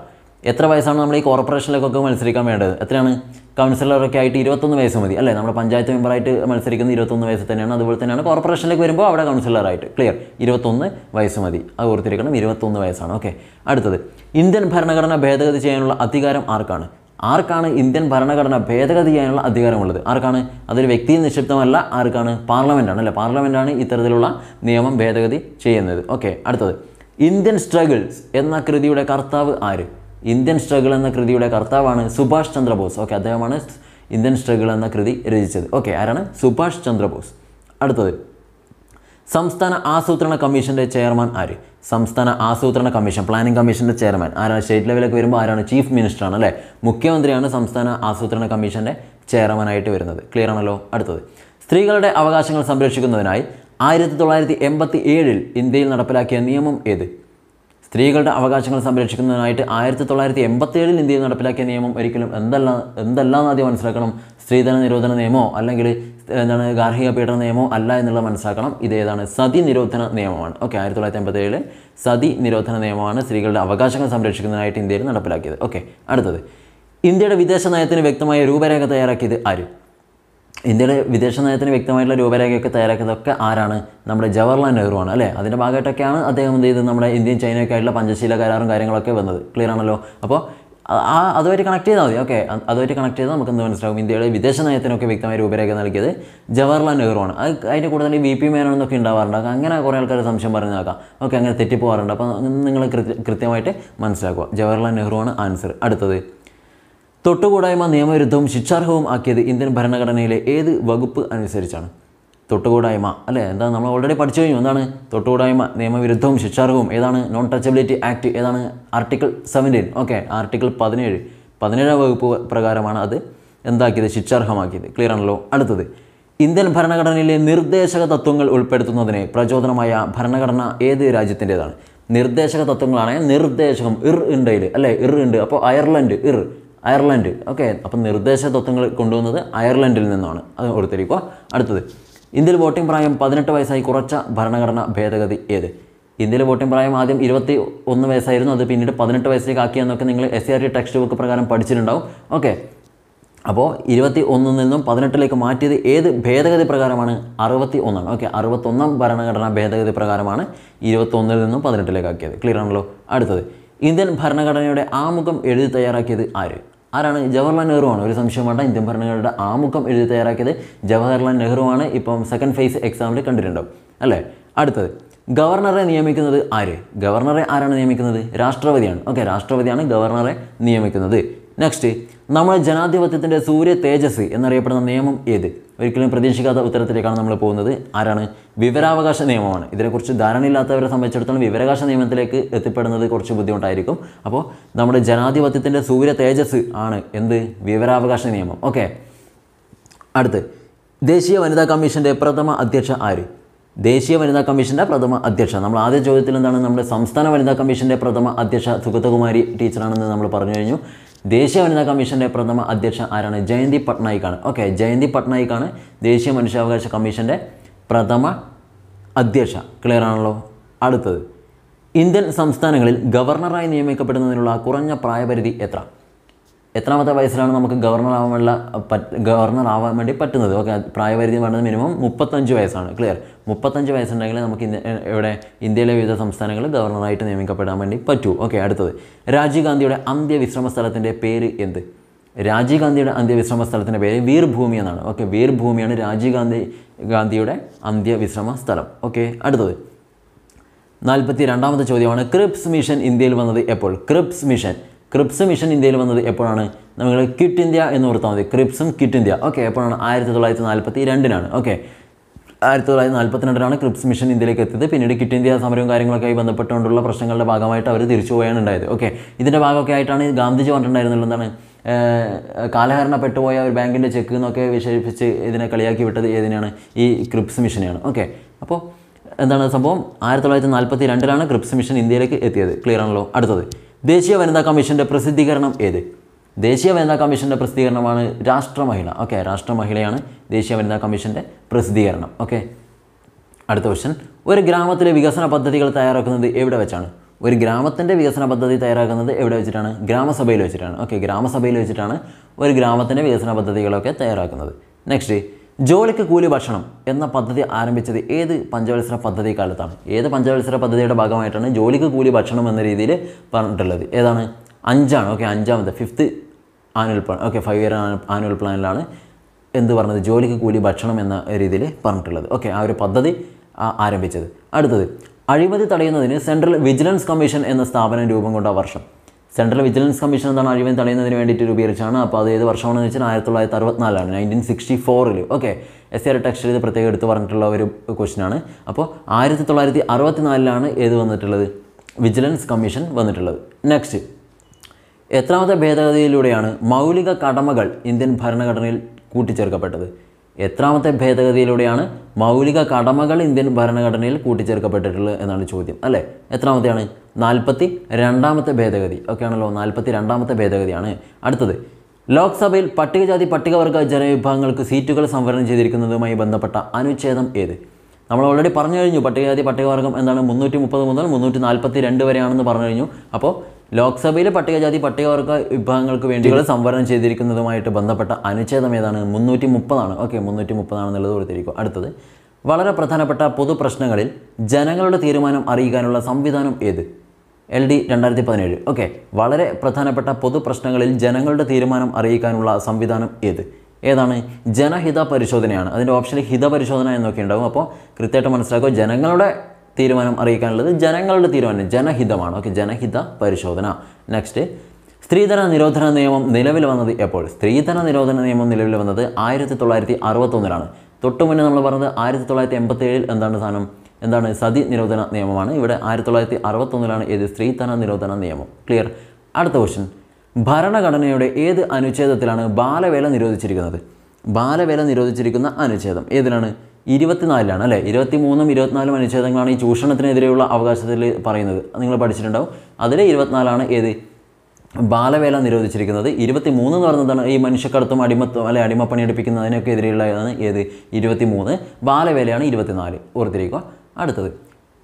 എത്ര വയസ്സാണ് നമ്മൾ ഈ കോർപ്പറേഷനിലേക്കൊക്കെ മത്സരിക്കാൻ വേണ്ടത് എത്രയാണ് കൗൺസിലറൊക്കെ ആയിട്ട് ഇരുപത്തൊന്ന് വയസ്സ് മതി അല്ലേ നമ്മുടെ പഞ്ചായത്ത് മെമ്പറായിട്ട് മത്സരിക്കുന്ന ഇരുപത്തൊന്ന് വയസ്സ് തന്നെയാണ് അതുപോലെ തന്നെയാണ് കോർപ്പറേഷനിലേക്ക് വരുമ്പോൾ അവിടെ കൗൺസിലറായിട്ട് ക്ലിയർ ഇരുപത്തൊന്ന് വയസ്സ് മതി അത് ഓർത്തിരിക്കണം ഇരുപത്തൊന്ന് വയസ്സാണ് ഓക്കെ അടുത്തത് ഇന്ത്യൻ ഭരണഘടന ഭേദഗതി ചെയ്യാനുള്ള അധികാരം ആർക്കാണ് ആർക്കാണ് ഇന്ത്യൻ ഭരണഘടന ഭേദഗതി ചെയ്യാനുള്ള അധികാരമുള്ളത് ആർക്കാണ് അതൊരു വ്യക്തി നിക്ഷിപ്തമല്ല ആർക്കാണ് പാർലമെൻറ്റാണ് അല്ലേ പാർലമെൻറ്റാണ് ഇത്തരത്തിലുള്ള നിയമം ഭേദഗതി ചെയ്യുന്നത് ഓക്കെ അടുത്തത് ഇന്ത്യൻ സ്ട്രഗിൾസ് എന്ന കൃതിയുടെ കർത്താവ് ആര് ഇന്ത്യൻ സ്ട്രഗിൾ എന്ന കൃതിയുടെ കർത്താവാണ് സുഭാഷ് ചന്ദ്രബോസ് ഓക്കെ അദ്ദേഹമാണ് ഇന്ത്യൻ സ്ട്രഗിൾ എന്ന കൃതി രചിച്ചത് ഓക്കെ ആരാണ് സുഭാഷ് ചന്ദ്രബോസ് അടുത്തത് സംസ്ഥാന ആസൂത്രണ കമ്മീഷൻ്റെ ചെയർമാൻ ആര് സംസ്ഥാന ആസൂത്രണ കമ്മീഷൻ പ്ലാനിംഗ് കമ്മീഷൻ്റെ ചെയർമാൻ ആരാണ് സ്റ്റേറ്റ് ലെവലൊക്കെ വരുമ്പോൾ ആരാണ് ചീഫ് മിനിസ്റ്ററാണ് അല്ലേ മുഖ്യമന്ത്രിയാണ് സംസ്ഥാന ആസൂത്രണ കമ്മീഷൻ്റെ ചെയർമാനായിട്ട് വരുന്നത് ക്ലിയർ ആണല്ലോ അടുത്തത് സ്ത്രീകളുടെ അവകാശങ്ങൾ സംരക്ഷിക്കുന്നതിനായി ആയിരത്തി തൊള്ളായിരത്തി എൺപത്തി ഏഴിൽ ഇന്ത്യയിൽ നടപ്പിലാക്കിയ നിയമം ഏത് സ്ത്രീകളുടെ അവകാശങ്ങൾ സംരക്ഷിക്കുന്നതിനായിട്ട് ആയിരത്തി തൊള്ളായിരത്തി എൺപത്തേഴിൽ ഇന്ത്യയിൽ നടപ്പിലാക്കിയ നിയമം ഒരിക്കലും എന്തല്ല എന്തെല്ലാം ആദ്യം മനസ്സിലാക്കണം സ്ത്രീധന നിരോധന നിയമമോ അല്ലെങ്കിൽ എന്താണ് ഗാർഹിക പീഡന നിയമമോ അല്ല എന്നുള്ളത് മനസ്സിലാക്കണം ഇതേതാണ് സതി നിരോധന നിയമമാണ് ഓക്കെ ആയിരത്തി തൊള്ളായിരത്തി എൺപത്തേഴിലെ സതി നിരോധന നിയമമാണ് സ്ത്രീകളുടെ അവകാശങ്ങൾ സംരക്ഷിക്കുന്നതിനായിട്ട് ഇന്ത്യയിൽ നടപ്പിലാക്കിയത് ഓക്കെ അടുത്തത് ഇന്ത്യയുടെ വിദേശ നയത്തിന് വ്യക്തമായ രൂപരേഖ തയ്യാറാക്കിയത് ആര് ഇന്ത്യയുടെ വിദേശ നയത്തിന് വ്യക്തമായിട്ടുള്ള രൂപരേഖയൊക്കെ തയ്യാറാക്കിയതൊക്കെ ആരാണ് നമ്മുടെ ജവഹർലാൽ നെഹ്റു ആണ് അല്ലേ അതിൻ്റെ ഭാഗമായിട്ടൊക്കെയാണ് അദ്ദേഹം എന്ത് ചെയ്തത് നമ്മുടെ ഇന്ത്യയും ചൈനയൊക്കെ ആയിട്ടുള്ള പഞ്ചശീല കരാറും കാര്യങ്ങളൊക്കെ വന്നത് ക്ലിയർ ആണല്ലോ അപ്പോൾ ആ അതുമായിട്ട് കണക്ട് ചെയ്താൽ മതി ഓക്കെ അതുമായിട്ട് കണക്ട് ചെയ്താൽ നമുക്ക് എന്ത് മനസ്സിലാവും ഇന്ത്യയുടെ വിദേശ നയത്തിനൊക്കെ വ്യക്തമായ രൂപരേഖ നൽകിയത് ജവഹർലാൽ നെഹ്റു ആണ് അത് അതിൻ്റെ തന്നെ വി പി മേനോനെന്നൊക്കെ ഉണ്ടാവാറുണ്ട് അങ്ങനെ കുറേ ആൾക്കാർ സംശയം പറഞ്ഞു നോക്കാം ഓക്കെ അങ്ങനെ തെറ്റിപ്പോകാറുണ്ട് അപ്പോൾ നിങ്ങൾ കൃത്യമായിട്ട് മനസ്സിലാക്കുക ജവഹർലാൽ നെഹ്റു ആണ് ആൻസർ അടുത്തത് തൊട്ടുകൂടായ്മ നിയമവിരുദ്ധവും ശിക്ഷാർഹവും ആക്കിയത് ഇന്ത്യൻ ഭരണഘടനയിലെ ഏത് വകുപ്പ് അനുസരിച്ചാണ് തൊട്ടുകൂടായ്മ അല്ലേ എന്താ നമ്മൾ ഓൾറെഡി പഠിച്ചു കഴിഞ്ഞു എന്താണ് തൊട്ടുകൂടായ്മ നിയമവിരുദ്ധവും ശിക്ഷാർഹവും ഏതാണ് നോൺ ടച്ചബിലിറ്റി ആക്ട് ഏതാണ് ആർട്ടിക്കിൾ സെവൻറ്റീൻ ഓക്കെ ആർട്ടിക്കിൾ പതിനേഴ് പതിനേഴാം വകുപ്പ് പ്രകാരമാണ് അത് എന്താക്കിയത് ശിക്ഷാർഹമാക്കിയത് ക്ലിയർ ആണല്ലോ അടുത്തത് ഇന്ത്യൻ ഭരണഘടനയിലെ നിർദ്ദേശക തത്വങ്ങൾ ഉൾപ്പെടുത്തുന്നതിന് പ്രചോദനമായ ഭരണഘടന ഏത് രാജ്യത്തിൻ്റേതാണ് നിർദ്ദേശക തത്വങ്ങളാണ് നിർദ്ദേശകം ഇർ ഉണ്ടയിൽ അല്ലേ ഇർ ഉണ്ട് അപ്പോൾ അയർലൻഡ് ഇർ അയർലൻഡ് ഓക്കെ അപ്പം നിർദ്ദേശ തത്വങ്ങൾ കൊണ്ടുവന്നത് അയർലൻഡിൽ നിന്നാണ് അത് കൊടുത്തിരിക്കുക അടുത്തത് ഇന്ത്യയിൽ വോട്ടിംഗ് പ്രായം പതിനെട്ട് വയസ്സായി കുറച്ച ഭരണഘടനാ ഭേദഗതി ഏത് ഇന്ത്യയിലെ വോട്ടിംഗ് പ്രായം ആദ്യം ഇരുപത്തി ഒന്ന് വയസ്സായിരുന്നു അത് പിന്നീട് പതിനെട്ട് വയസ്സിലേക്ക് ആക്കിയെന്നൊക്കെ നിങ്ങൾ S R T text book പ്രകാരം പഠിച്ചിട്ടുണ്ടാവും ഓക്കെ അപ്പോൾ ഇരുപത്തി ഒന്നിൽ നിന്നും പതിനെട്ടിലേക്ക് മാറ്റിയത് ഏത് ഭേദഗതി പ്രകാരമാണ് അറുപത്തി ഒന്നാണ് ഓക്കെ അറുപത്തൊന്നാം ഭരണഘടനാ ഭേദഗതി പ്രകാരമാണ് ഇരുപത്തൊന്നിൽ നിന്നും പതിനെട്ടിലേക്ക് ആക്കിയത് ക്ലിയർ ആണല്ലോ അടുത്തത് ഇന്ത്യൻ ഭരണഘടനയുടെ ആമുഖം എഴുതി തയ്യാറാക്കിയത് ആര് ആരാണ് ജവഹർലാൽ നെഹ്റു ആണ് ഒരു സംശയം വേണ്ട ഇന്ത്യൻ ഭരണഘടനയുടെ ആമുഖം എഴുതി തയ്യാറാക്കിയത് ജവഹർലാൽ നെഹ്റു ആണ് ഇപ്പം സെക്കൻഡ് ഫേസ് എക്സാമിൽ കണ്ടിട്ടുണ്ടാവും അല്ലേ അടുത്തത് ഗവർണറെ നിയമിക്കുന്നത് ആര് ഗവർണറെ ആരാണ് നിയമിക്കുന്നത് രാഷ്ട്രപതിയാണ് ഓക്കെ രാഷ്ട്രപതിയാണ് ഗവർണറെ നിയമിക്കുന്നത് നെക്സ്റ്റ് നമ്മുടെ ജനാധിപത്യത്തിൻ്റെ സൂര്യ തേജസ് എന്നറിയപ്പെടുന്ന നിയമം ഏത് ഒരിക്കലും പ്രതീക്ഷിക്കാത്ത ഉത്തരത്തിലേക്കാണ് നമ്മൾ പോകുന്നത് ആരാണ് വിവരാവകാശ നിയമമാണ് ഇതിനെക്കുറിച്ച് ധാരണയില്ലാത്തവരെ സംബന്ധിച്ചിടത്തോളം വിവരാവകാശ നിയമത്തിലേക്ക് എത്തിപ്പെടുന്നത് കുറച്ച് ബുദ്ധിമുട്ടായിരിക്കും അപ്പോൾ നമ്മുടെ ജനാധിപത്യത്തിൻ്റെ സൂര്യ തേജസ് ആണ് എന്ത് വിവരാവകാശ നിയമം ഓക്കെ അടുത്ത് ദേശീയ വനിതാ കമ്മീഷൻ്റെ പ്രഥമ അധ്യക്ഷ ആര് ദേശീയ വനിതാ കമ്മീഷൻ്റെ പ്രഥമ അധ്യക്ഷ നമ്മൾ ആദ്യ ചോദ്യത്തിൽ എന്താണ് നമ്മുടെ സംസ്ഥാന വനിതാ കമ്മീഷൻ്റെ പ്രഥമ അധ്യക്ഷ സുഗതകുമാരി ടീച്ചറാണെന്ന് നമ്മൾ പറഞ്ഞു കഴിഞ്ഞു ദേശീയ വനിതാ കമ്മീഷൻ്റെ പ്രഥമ അധ്യക്ഷ ആരാണ് ജയന്തി പട്നായിക്കാണ് ഓക്കെ ജയന്തി പട്നായിക്കാണ് ദേശീയ മനുഷ്യാവകാശ കമ്മീഷൻ്റെ പ്രഥമ അധ്യക്ഷ ക്ലിയർ ആണല്ലോ അടുത്തത് ഇന്ത്യൻ സംസ്ഥാനങ്ങളിൽ ഗവർണറായി നിയമിക്കപ്പെടുന്നതിനുള്ള കുറഞ്ഞ പ്രായപരിധി എത്ര എത്രാമത്തെ വയസ്സിലാണ് നമുക്ക് ഗവർണർ ആവാനുള്ള ഗവർണർ ആവാൻ വേണ്ടി പറ്റുന്നത് ഓക്കെ പ്രായപരിധി പറയുന്നത് മിനിമം മുപ്പത്തഞ്ച് വയസ്സാണ് ക്ലിയർ മുപ്പത്തഞ്ച് വയസ്സുണ്ടെങ്കിൽ നമുക്ക് ഇവിടെ ഇന്ത്യയിലെ വിവിധ സംസ്ഥാനങ്ങളിൽ ഗവർണറായിട്ട് നിയമിക്കപ്പെടാൻ വേണ്ടി പറ്റൂ ഓക്കെ അടുത്തത് രാജീവ് ഗാന്ധിയുടെ അന്ത്യവിശ്രമ സ്ഥലത്തിൻ്റെ പേര് എന്ത് രാജീവ് ഗാന്ധിയുടെ അന്ത്യവിശ്രമ സ്ഥലത്തിൻ്റെ പേര് വീർഭൂമി എന്നാണ് ഓക്കെ വീർഭൂമിയാണ് രാജീവ് ഗാന്ധി ഗാന്ധിയുടെ അന്ത്യവിശ്രമ സ്ഥലം ഓക്കെ അടുത്തത് നാൽപ്പത്തി രണ്ടാമത്തെ ചോദ്യമാണ് ക്രിപ്സ് മിഷൻ ഇന്ത്യയിൽ വന്നത് എപ്പോൾ ക്രിപ്സ് മിഷൻ ക്രിപ്സ് മിഷൻ ഇന്ത്യയിൽ വന്നത് എപ്പോഴാണ് നമ്മൾ കിറ്റ് ഇന്ത്യ എന്ന് ഓർത്താൽ മതി ക്രിപ്സും കിറ്റ് ഇന്ത്യ ഓക്കെ എപ്പോഴാണ് ആയിരത്തി തൊള്ളായിരത്തി നാൽപ്പത്തി രണ്ടിനാണ് ഓക്കെ ആയിരത്തി തൊള്ളായിരത്തി നാൽപ്പത്തിരണ്ടിലാണ് ക്രിപ്സ് മിഷൻ ഇന്ത്യയിലേക്ക് എത്തിയത് പിന്നീട് കിറ്റ് ഇന്ത്യ സമരവും കാര്യങ്ങളൊക്കെയായി ബന്ധപ്പെട്ടുകൊണ്ടുള്ള പ്രശ്നങ്ങളുടെ ഭാഗമായിട്ട് അവർ തിരിച്ചു പോയാണ് ഉണ്ടായത് ഓക്കെ ഇതിൻ്റെ ഭാഗമൊക്കെ ആയിട്ടാണ് ഗാന്ധിജി പറഞ്ഞിട്ടുണ്ടായിരുന്നുള്ളതാണ് കാലഹരണപ്പെട്ടുപോയ ഒരു ബാങ്കിൻ്റെ ചെക്ക് എന്നൊക്കെ വിശേഷിപ്പിച്ച് ഇതിനെ കളിയാക്കി വിട്ടത് ഏതിനാണ് ഈ ക്രിപ്സ് മിഷനെയാണ് ഓക്കെ അപ്പോൾ എന്താണ് സംഭവം ആയിരത്തി തൊള്ളായിരത്തി നാൽപ്പത്തി രണ്ടിലാണ് ക്രിപ്സ് മിഷൻ ഇന്ത്യയിലേക്ക് എത്തിയത് ക്ലിയർ ആണല്ലോ അടുത്തത് ദേശീയ വനിതാ കമ്മീഷൻ്റെ പ്രസിദ്ധീകരണം ഏത് ദേശീയ വനിതാ കമ്മീഷൻ്റെ പ്രസിദ്ധീകരണമാണ് രാഷ്ട്രമഹിള ഓക്കെ രാഷ്ട്രമഹിളയാണ് ദേശീയ വനിതാ കമ്മീഷൻ്റെ പ്രസിദ്ധീകരണം ഓക്കെ അടുത്ത ക്വസ്റ്റൻ ഒരു ഗ്രാമത്തിലെ വികസന പദ്ധതികൾ തയ്യാറാക്കുന്നത് എവിടെ വെച്ചാണ് ഒരു ഗ്രാമത്തിൻ്റെ വികസന പദ്ധതി തയ്യാറാക്കുന്നത് എവിടെ വെച്ചിട്ടാണ് ഗ്രാമസഭയിൽ വെച്ചിട്ടാണ് ഓക്കെ ഗ്രാമസഭയിൽ വെച്ചിട്ടാണ് ഒരു ഗ്രാമത്തിൻ്റെ വികസന പദ്ധതികളൊക്കെ തയ്യാറാക്കുന്നത് നെക്സ്റ്റ് ജോലിക്ക് കൂലി ഭക്ഷണം എന്ന പദ്ധതി ആരംഭിച്ചത് ഏത് പഞ്ചവത്സര പദ്ധതി കാലത്താണ് ഏത് പഞ്ചവത്സര പദ്ധതിയുടെ ഭാഗമായിട്ടാണ് ജോലിക്ക് കൂലി ഭക്ഷണം എന്ന രീതിയിൽ പറഞ്ഞിട്ടുള്ളത് ഏതാണ് അഞ്ചാണ് ഓക്കെ അഞ്ചാമത്തെ fifth annual plan okay five year annual പ്ലാനിലാണ് എന്ത് പറഞ്ഞത് ജോലിക്ക് കൂലി ഭക്ഷണം എന്ന രീതിയിൽ പറഞ്ഞിട്ടുള്ളത് ഓക്കെ ആ ഒരു പദ്ധതി ആരംഭിച്ചത് അടുത്തത് അഴിമതി തടയുന്നതിന് സെൻട്രൽ വിജിലൻസ് കമ്മീഷൻ എന്ന സ്ഥാപനം രൂപം കൊണ്ട വർഷം സെൻട്രൽ വിജിലൻസ് കമ്മീഷൻ എന്താണ് അഴിമതി തടയുന്നതിന് വേണ്ടിയിട്ട് രൂപീകരിച്ചാണ് അപ്പോൾ അത് ഏത് വർഷമാണെന്ന് വെച്ചാൽ ആയിരത്തി തൊള്ളായിരത്തി അറുപത്തിനാലാണ് നയൻറ്റീൻ സിക്സ്റ്റി ഫോറിൽ ഓക്കെ എസ് ആർ ടെക്സ്റ്റ് ചെയ്ത് പ്രത്യേകം എടുത്ത് പറഞ്ഞിട്ടുള്ള ഒരു ക്വസ്റ്റിനാണ് അപ്പോൾ ആയിരത്തി തൊള്ളായിരത്തി അറുപത്തിനാലിലാണ് ഏത് വന്നിട്ടുള്ളത് വിജിലൻസ് കമ്മീഷൻ വന്നിട്ടുള്ളത് നെക്സ്റ്റ് എത്രാമത്തെ ഭേദഗതിയിലൂടെയാണ് മൗലിക കടമകൾ ഇന്ത്യൻ ഭരണഘടനയിൽ കൂട്ടിച്ചേർക്കപ്പെട്ടത് എത്രാമത്തെ ഭേദഗതിയിലൂടെയാണ് മൗലിക കടമകൾ ഇന്ത്യൻ ഭരണഘടനയിൽ കൂട്ടിച്ചേർക്കപ്പെട്ടിട്ടുള്ളത് എന്നാണ് ചോദ്യം അല്ലേ എത്രാമത്തെയാണ് നാൽപ്പത്തി രണ്ടാമത്തെ ഭേദഗതി ആണല്ലോ നാൽപ്പത്തി രണ്ടാമത്തെ ഭേദഗതിയാണ് അടുത്തത് ലോക്സഭയിൽ പട്ടികജാതി പട്ടികവർഗ ജനവിഭാഗങ്ങൾക്ക് സീറ്റുകൾ സംവരണം ചെയ്തിരിക്കുന്നതുമായി ബന്ധപ്പെട്ട അനുച്ഛേദം ഏത് നമ്മൾ ഓൾറെഡി പറഞ്ഞു കഴിഞ്ഞു പട്ടികജാതി പട്ടികവർഗം എന്താണ് മുന്നൂറ്റി മുപ്പത് മുതൽ മുന്നൂറ്റി നാൽപ്പത്തി രണ്ട് വരെയാണെന്ന് പറഞ്ഞു കഴിഞ്ഞു അപ്പോൾ ലോക്സഭയിലെ പട്ടികജാതി പട്ടികവർഗ വിഭാഗങ്ങൾക്ക് വേണ്ടിയുള്ള സംവരണം ചെയ്തിരിക്കുന്നതുമായിട്ട് ബന്ധപ്പെട്ട അനുച്ഛേദം ഏതാണ് മുന്നൂറ്റി മുപ്പതാണ് ഓക്കെ മുന്നൂറ്റി മുപ്പതാണെന്നുള്ളത് കൊടുത്തിരിക്കും അടുത്തത് വളരെ പ്രധാനപ്പെട്ട പൊതുപ്രശ്നങ്ങളിൽ ജനങ്ങളുടെ തീരുമാനം അറിയിക്കാനുള്ള സംവിധാനം ഏത് എൽ ഡി രണ്ടായിരത്തി പതിനേഴ് ഓക്കെ വളരെ പ്രധാനപ്പെട്ട പൊതുപ്രശ്നങ്ങളിൽ ജനങ്ങളുടെ തീരുമാനം അറിയിക്കാനുള്ള സംവിധാനം ഏത് ഏതാണ് ജനഹിത പരിശോധനയാണ് അതിൻ്റെ ഓപ്ഷനിൽ ഹിതപരിശോധന എന്നൊക്കെ ഉണ്ടാകും അപ്പോൾ കൃത്യമായിട്ട് മനസ്സിലാക്കുക ജനങ്ങളുടെ തീരുമാനം അറിയിക്കാനുള്ളത് ജനങ്ങളുടെ തീരുമാനം ജനഹിതമാണ് ഓക്കെ ജനഹിത പരിശോധന നെക്സ്റ്റ് സ്ത്രീധന നിരോധന നിയമം നിലവിൽ വന്നത് എപ്പോൾ സ്ത്രീധന നിരോധന നിയമം നിലവിൽ വന്നത് ആയിരത്തി തൊള്ളായിരത്തി അറുപത്തൊന്നിലാണ് തൊട്ടു നമ്മൾ പറഞ്ഞത് ആയിരത്തി തൊള്ളായിരത്തി എൺപത്തി എന്താണ് സാധനം എന്താണ് സതി നിരോധന നിയമമാണ് ഇവിടെ ആയിരത്തി തൊള്ളായിരത്തി അറുപത്തൊന്നിലാണ് ഏത് സ്ത്രീധന നിരോധന നിയമം ക്ലിയർ അടുത്ത ക്വസ്റ്റ്യൻ ഭരണഘടനയുടെ ഏത് അനുച്ഛേദത്തിലാണ് ബാലവേല നിരോധിച്ചിരിക്കുന്നത് ബാലവേല നിരോധിച്ചിരിക്കുന്ന അനുച്ഛേദം ഏതിനാണ് ഇരുപത്തിനാലിലാണ് അല്ലേ ഇരുപത്തി മൂന്നും ഇരുപത്തിനാലും അനുച്ഛേദങ്ങളാണ് ഈ ചൂഷണത്തിനെതിരെയുള്ള അവകാശത്തിൽ പറയുന്നത് നിങ്ങൾ പഠിച്ചിട്ടുണ്ടാവും അതിൽ ഇരുപത്തിനാലാണ് ഏത് ബാലവേല നിരോധിച്ചിരിക്കുന്നത് ഇരുപത്തി മൂന്ന് എന്ന് പറഞ്ഞതാണ് ഈ മനുഷ്യക്കടത്തും അടിമത്തം അല്ലെ അടിമപ്പണി എടുപ്പിക്കുന്നതിനൊക്കെ എതിരെയുള്ളതാണ് ഏത് ഇരുപത്തി മൂന്ന് ബാലവേലയാണ് ഇരുപത്തിനാല് ഓർത്തിരിക്കുക അടുത്തത്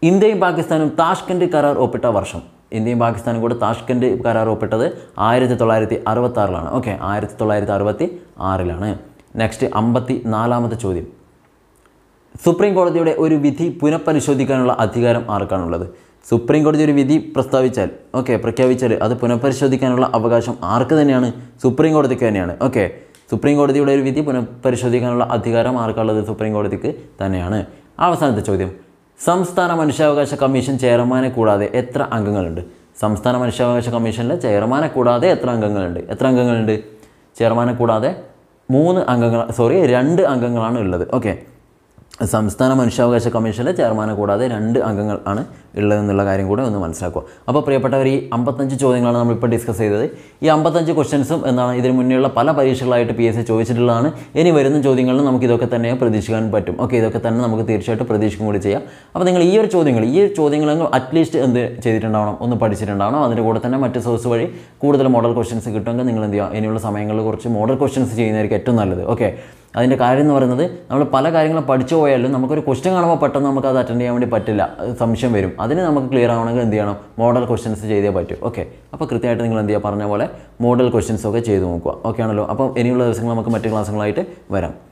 ഇന്ത്യയും പാകിസ്ഥാനും താഷ്കൻഡ് കരാർ ഒപ്പിട്ട വർഷം ഇന്ത്യയും പാകിസ്ഥാനും കൂടെ താഷ്കൻഡ് കരാർ ഒപ്പിട്ടത് ആയിരത്തി തൊള്ളായിരത്തി ആറിലാണ് ഓക്കെ ആയിരത്തി തൊള്ളായിരത്തി അറുപത്തി ആറിലാണ് നെക്സ്റ്റ് അമ്പത്തി നാലാമത്തെ ചോദ്യം സുപ്രീം കോടതിയുടെ ഒരു വിധി പുനഃപരിശോധിക്കാനുള്ള അധികാരം ആർക്കാണുള്ളത് സുപ്രീം കോടതി ഒരു വിധി പ്രസ്താവിച്ചാൽ ഓക്കെ പ്രഖ്യാപിച്ചാൽ അത് പുനഃപരിശോധിക്കാനുള്ള അവകാശം ആർക്ക് തന്നെയാണ് സുപ്രീം കോടതിക്ക് തന്നെയാണ് ഓക്കെ സുപ്രീം കോടതിയുടെ ഒരു വിധി പുനഃപരിശോധിക്കാനുള്ള അധികാരം ആർക്കുള്ളത് സുപ്രീം കോടതിക്ക് തന്നെയാണ് അവസാനത്തെ ചോദ്യം സംസ്ഥാന മനുഷ്യാവകാശ കമ്മീഷൻ ചെയർമാനെ കൂടാതെ എത്ര അംഗങ്ങളുണ്ട് സംസ്ഥാന മനുഷ്യാവകാശ കമ്മീഷനിലെ ചെയർമാനെ കൂടാതെ എത്ര അംഗങ്ങളുണ്ട് എത്ര അംഗങ്ങളുണ്ട് ചെയർമാനെ കൂടാതെ മൂന്ന് അംഗങ്ങൾ സോറി രണ്ട് അംഗങ്ങളാണ് ഉള്ളത് ഓക്കെ സംസ്ഥാന മനുഷ്യാവകാശ കമ്മീഷൻ്റെ ചെയർമാനെ കൂടാതെ രണ്ട് അംഗങ്ങൾ ആണ് ഉള്ളതെന്നുള്ള കാര്യം കൂടെ ഒന്ന് മനസ്സിലാക്കുക അപ്പോൾ പ്രിയപ്പെട്ടവർ ഈ അമ്പത്തഞ്ച് ചോദ്യങ്ങളാണ് നമ്മളിപ്പോൾ ഡിസ്കസ് ചെയ്തത് ഈ അമ്പത്തഞ്ച് ക്വസ്റ്റൻസും എന്നാണ് ഇതിന് മുന്നേയുള്ള പല പരീക്ഷകളായിട്ട് പി എസ് സി ചോദിച്ചിട്ടുള്ളതാണ് ഇനി വരുന്ന ചോദ്യങ്ങളിൽ നമുക്ക് ഇതൊക്കെ തന്നെ പ്രതീക്ഷിക്കാൻ പറ്റും ഓക്കെ ഇതൊക്കെ തന്നെ നമുക്ക് തീർച്ചയായിട്ടും പ്രതീക്ഷിക്കും കൂടി ചെയ്യാം അപ്പോൾ നിങ്ങൾ ഈ ഒരു ചോദ്യങ്ങൾ ഈ ഒരു ചോദ്യങ്ങളെങ്കിൽ അറ്റ്ലീസ്റ്റ് എന്ത് ചെയ്തിട്ടുണ്ടാവണം ഒന്ന് പഠിച്ചിട്ടുണ്ടാവണം അതിൻ്റെ കൂടെ തന്നെ മറ്റ് സോഴ്സ് വഴി കൂടുതൽ മോഡൽ ക്വസ്റ്റൻസ് കിട്ടുമെങ്കിൽ നിങ്ങൾ എന്ത് ചെയ്യുക ഇനിയുള്ള സമയങ്ങളിൽ കുറച്ച് മോഡൽ ക്വസ്റ്റൻസ് ചെയ്യുന്നതായിരിക്കും ഏറ്റവും നല്ലത് ഓക്കെ അതിൻ്റെ കാര്യം എന്ന് പറയുന്നത് നമ്മൾ പല കാര്യങ്ങളും പഠിച്ചു പോയാലും നമുക്കൊരു ക്വസ്റ്റ്യൻ കാണുമ്പോൾ പെട്ടെന്ന് നമുക്ക് അത് അറ്റൻഡ് ചെയ്യാൻ വേണ്ടി പറ്റില്ല സംശയം വരും അതിന് നമുക്ക് ക്ലിയർ ആവണമെങ്കിൽ എന്ത് ചെയ്യണം മോഡൽ ക്വസ്റ്റ്യൻസ് ചെയ്തേ പറ്റൂ ഓക്കെ അപ്പോൾ കൃത്യമായിട്ട് നിങ്ങൾ എന്ത് ചെയ്യുക പറഞ്ഞ പോലെ മോഡൽ ക്വസ്റ്റ്യൻസ് ഒക്കെ ചെയ്ത് നോക്കുക ഓക്കെ ആണല്ലോ അപ്പോൾ ഇനിയുള്ള ദിവസങ്ങൾ നമുക്ക് മറ്റു ക്ലാസ്സുകളായിട്ട് വരാം